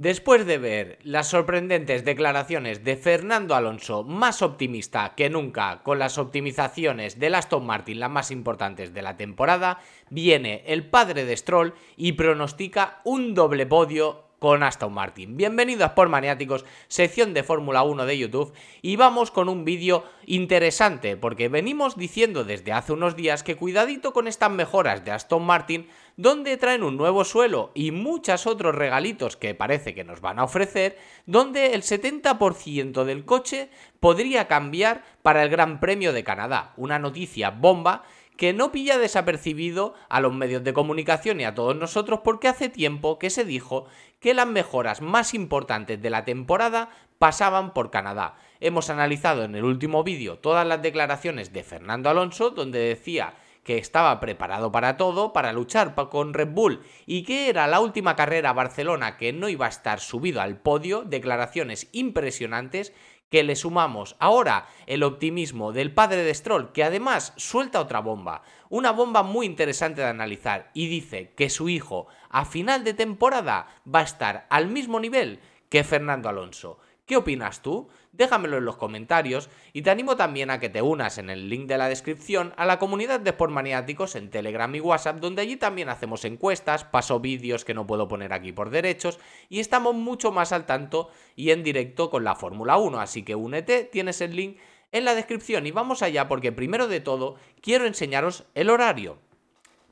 Después de ver las sorprendentes declaraciones de Fernando Alonso, más optimista que nunca con las optimizaciones de Aston Martin, las más importantes de la temporada, viene el padre de Stroll y pronostica un doble podio con Aston Martin. Bienvenidos por Maniáticos, sección de Fórmula 1 de YouTube y vamos con un vídeo interesante porque venimos diciendo desde hace unos días que cuidadito con estas mejoras de Aston Martin donde traen un nuevo suelo y muchos otros regalitos que parece que nos van a ofrecer donde el 70% del coche podría cambiar para el Gran Premio de Canadá. Una noticia bomba que no pilla desapercibido a los medios de comunicación y a todos nosotros porque hace tiempo que se dijo que las mejoras más importantes de la temporada pasaban por Canadá. Hemos analizado en el último vídeo todas las declaraciones de Fernando Alonso donde decía que estaba preparado para todo, para luchar con Red Bull y que era la última carrera a Barcelona que no iba a estar subido al podio, declaraciones impresionantes que le sumamos ahora el optimismo del padre de Stroll, que además suelta otra bomba, una bomba muy interesante de analizar, y dice que su hijo a final de temporada va a estar al mismo nivel que Fernando Alonso. ¿Qué opinas tú? Déjamelo en los comentarios y te animo también a que te unas en el link de la descripción a la comunidad de Sport Maniáticos en Telegram y WhatsApp, donde allí también hacemos encuestas, paso vídeos que no puedo poner aquí por derechos y estamos mucho más al tanto y en directo con la Fórmula 1. Así que únete, tienes el link en la descripción y vamos allá porque primero de todo quiero enseñaros el horario.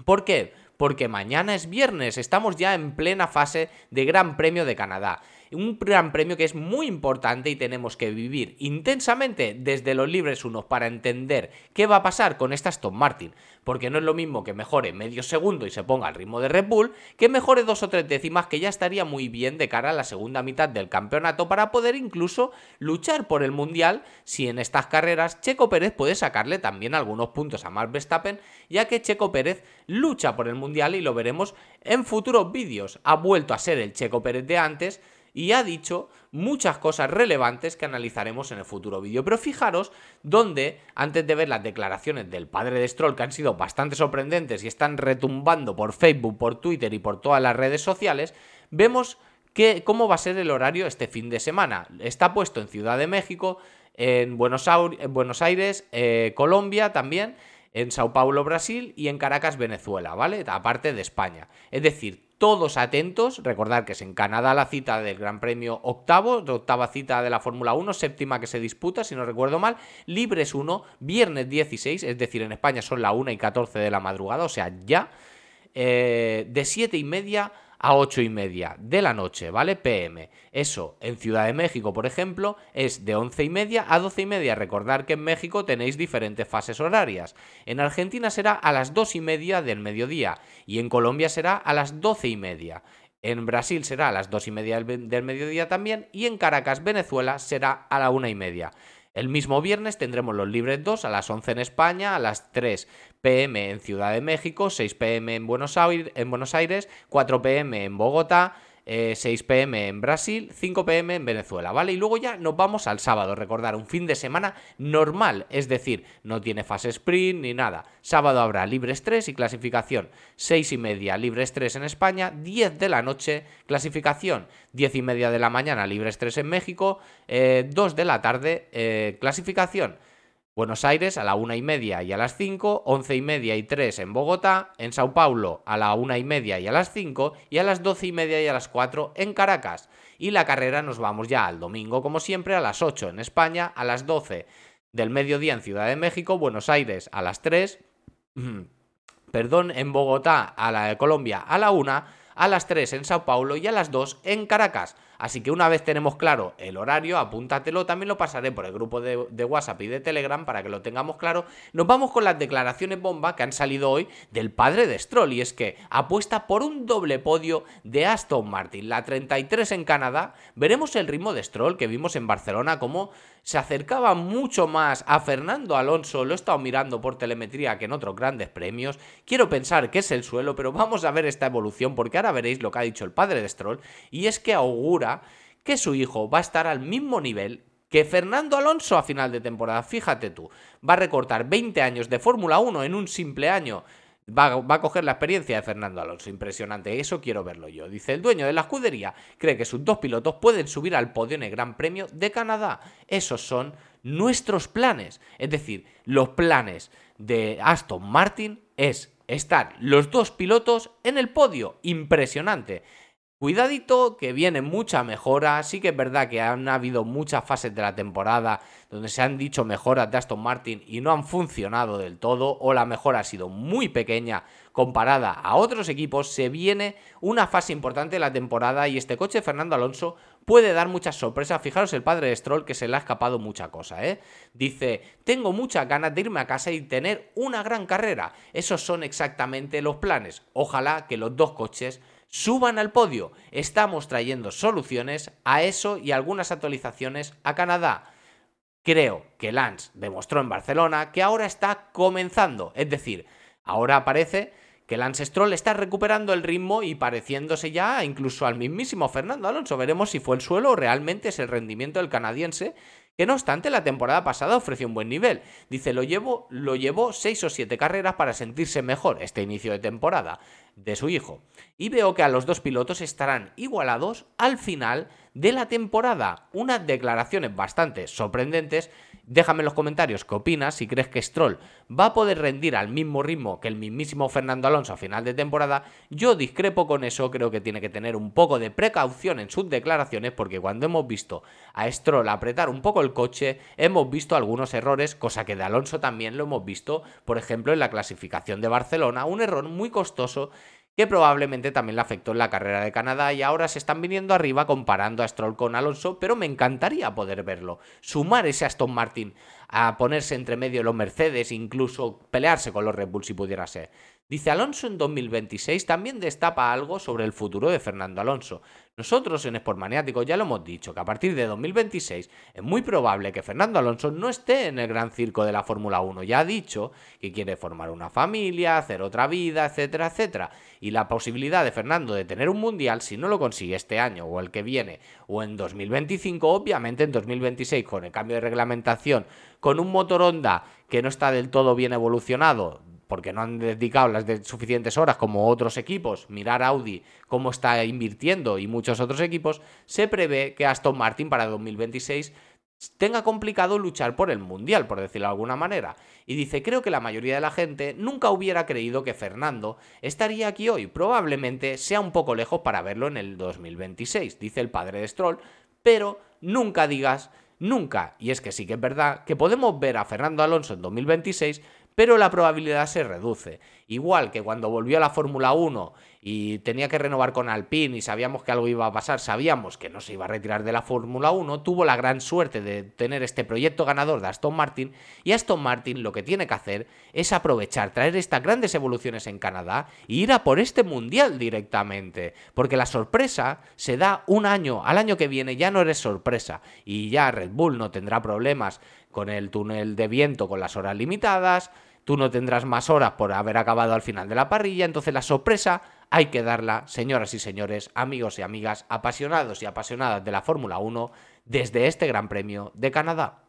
¿Por qué? Porque mañana es viernes, estamos ya en plena fase de Gran Premio de Canadá un gran premio que es muy importante y tenemos que vivir intensamente desde los libres unos para entender qué va a pasar con esta Aston Martin, porque no es lo mismo que mejore medio segundo y se ponga al ritmo de Red Bull, que mejore dos o tres décimas que ya estaría muy bien de cara a la segunda mitad del campeonato para poder incluso luchar por el Mundial si en estas carreras Checo Pérez puede sacarle también algunos puntos a Max Verstappen, ya que Checo Pérez lucha por el Mundial y lo veremos en futuros vídeos. Ha vuelto a ser el Checo Pérez de antes, y ha dicho muchas cosas relevantes que analizaremos en el futuro vídeo. Pero fijaros donde, antes de ver las declaraciones del padre de Stroll, que han sido bastante sorprendentes y están retumbando por Facebook, por Twitter y por todas las redes sociales, vemos cómo va a ser el horario este fin de semana. Está puesto en Ciudad de México, en Buenos, Aires, eh, Colombia también en Sao Paulo, Brasil y en Caracas, Venezuela, ¿vale? Aparte de España. Es decir, todos atentos, recordad que es en Canadá la cita del Gran Premio octavo, octava cita de la Fórmula 1, séptima que se disputa, si no recuerdo mal, Libres 1, viernes 16, es decir, en España son la 1 y 14 de la madrugada, o sea, ya, eh, de 7 y media a 8 y media de la noche, ¿vale? PM. Eso en Ciudad de México, por ejemplo, es de 11 y media a 12 y media. Recordar que en México tenéis diferentes fases horarias. En Argentina será a las 2 y media del mediodía y en Colombia será a las 12 y media. En Brasil será a las 2 y media del mediodía también y en Caracas, Venezuela, será a la 1 y media. El mismo viernes tendremos los libres 2 a las 11 en España, a las 3 pm en Ciudad de México, 6 pm en Buenos Aires, 4 pm en Bogotá, 6 eh, pm en Brasil, 5 pm en Venezuela, ¿vale? Y luego ya nos vamos al sábado, recordar, un fin de semana normal, es decir, no tiene fase sprint ni nada. Sábado habrá libre estrés y clasificación 6 y media, libre 3 en España, 10 de la noche, clasificación 10 y media de la mañana, libre estrés en México, 2 eh, de la tarde, eh, clasificación Buenos Aires a la una y media y a las 5, once y media y 3 en Bogotá, en Sao Paulo a la una y media y a las 5 y a las doce y media y a las 4 en Caracas. Y la carrera nos vamos ya al domingo, como siempre, a las 8 en España, a las 12 del mediodía en Ciudad de México, Buenos Aires a las 3, perdón, en Bogotá, a la de Colombia a la 1 a las 3 en Sao Paulo y a las 2 en Caracas. Así que una vez tenemos claro el horario, apúntatelo, también lo pasaré por el grupo de, WhatsApp y de Telegram para que lo tengamos claro. Nos vamos con las declaraciones bomba que han salido hoy del padre de Stroll y es que apuesta por un doble podio de Aston Martin, la 33 en Canadá. Veremos el ritmo de Stroll que vimos en Barcelona como se acercaba mucho más a Fernando Alonso, lo he estado mirando por telemetría que en otros grandes premios, quiero pensar que es el suelo, pero vamos a ver esta evolución porque ahora veréis lo que ha dicho el padre de Stroll y es que augura que su hijo va a estar al mismo nivel que Fernando Alonso a final de temporada, fíjate tú, va a recortar 20 años de Fórmula 1 en un simple año. Va, a coger la experiencia de Fernando Alonso. Impresionante, eso quiero verlo yo. Dice, el dueño de la escudería cree que sus dos pilotos pueden subir al podio en el Gran Premio de Canadá. Esos son nuestros planes. Es decir, los planes de Aston Martin es estar los dos pilotos en el podio. Impresionante. Cuidadito que viene mucha mejora, sí que es verdad que han habido muchas fases de la temporada donde se han dicho mejoras de Aston Martin y no han funcionado del todo o la mejora ha sido muy pequeña comparada a otros equipos, se viene una fase importante de la temporada y este coche Fernando Alonso puede dar muchas sorpresas. Fijaros el padre de Stroll que se le ha escapado mucha cosa, ¿eh? Dice, tengo muchas ganas de irme a casa y tener una gran carrera. Esos son exactamente los planes. Ojalá que los dos coches suban al podio. Estamos trayendo soluciones a eso y algunas actualizaciones a Canadá. Creo que Lance demostró en Barcelona que ahora está comenzando, es decir, ahora parece que Lance Stroll está recuperando el ritmo y pareciéndose ya incluso al mismísimo Fernando Alonso. Veremos si fue el suelo o realmente es el rendimiento del canadiense, que no obstante la temporada pasada ofreció un buen nivel. Dice, lo llevo, lo llevó seis o siete carreras para sentirse mejor este inicio de temporada de su hijo. Y veo que a los dos pilotos estarán igualados al final de la temporada. Unas declaraciones bastante sorprendentes. Déjame en los comentarios qué opinas, si crees que Stroll va a poder rendir al mismo ritmo que el mismísimo Fernando Alonso a final de temporada. Yo discrepo con eso, creo que tiene que tener un poco de precaución en sus declaraciones porque cuando hemos visto a Stroll apretar un poco el coche, hemos visto algunos errores, cosa que de Alonso también lo hemos visto, por ejemplo, en la clasificación de Barcelona, un error muy costoso que probablemente también le afectó en la carrera de Canadá y ahora se están viniendo arriba comparando a Stroll con Alonso, pero me encantaría poder verlo. Sumar ese Aston Martin a ponerse entre medio los Mercedes, incluso pelearse con los Red Bull si pudiera ser. Dice Alonso en 2026 también destapa algo sobre el futuro de Fernando Alonso. Nosotros en Sport Maniático ya lo hemos dicho, que a partir de 2026 es muy probable que Fernando Alonso no esté en el gran circo de la Fórmula 1. Ya ha dicho que quiere formar una familia, hacer otra vida, etcétera, etcétera. Y la posibilidad de Fernando de tener un mundial, si no lo consigue este año o el que viene o en 2025, obviamente en 2026 con el cambio de reglamentación, con un motor Honda que no está del todo bien evolucionado, porque no han dedicado las suficientes horas como otros equipos, mirar Audi cómo está invirtiendo y muchos otros equipos, se prevé que Aston Martin para 2026 tenga complicado luchar por el Mundial, por decirlo de alguna manera. Y dice, creo que la mayoría de la gente nunca hubiera creído que Fernando estaría aquí hoy. Probablemente sea un poco lejos para verlo en el 2026, dice el padre de Stroll, pero nunca digas nunca. Y es que sí que es verdad que podemos ver a Fernando Alonso en 2026, pero la probabilidad se reduce. Igual que cuando volvió a la Fórmula 1 y tenía que renovar con Alpine y sabíamos que algo iba a pasar, sabíamos que no se iba a retirar de la Fórmula 1, tuvo la gran suerte de tener este proyecto ganador de Aston Martin y Aston Martin lo que tiene que hacer es aprovechar, traer estas grandes evoluciones en Canadá e ir a por este mundial directamente, porque la sorpresa se da un año, al año que viene ya no eres sorpresa y ya Red Bull no tendrá problemas con el túnel de viento, con las horas limitadas, tú no tendrás más horas por haber acabado al final de la parrilla, entonces la sorpresa hay que darla, señoras y señores, amigos y amigas, apasionados y apasionadas de la Fórmula 1, desde este Gran Premio de Canadá.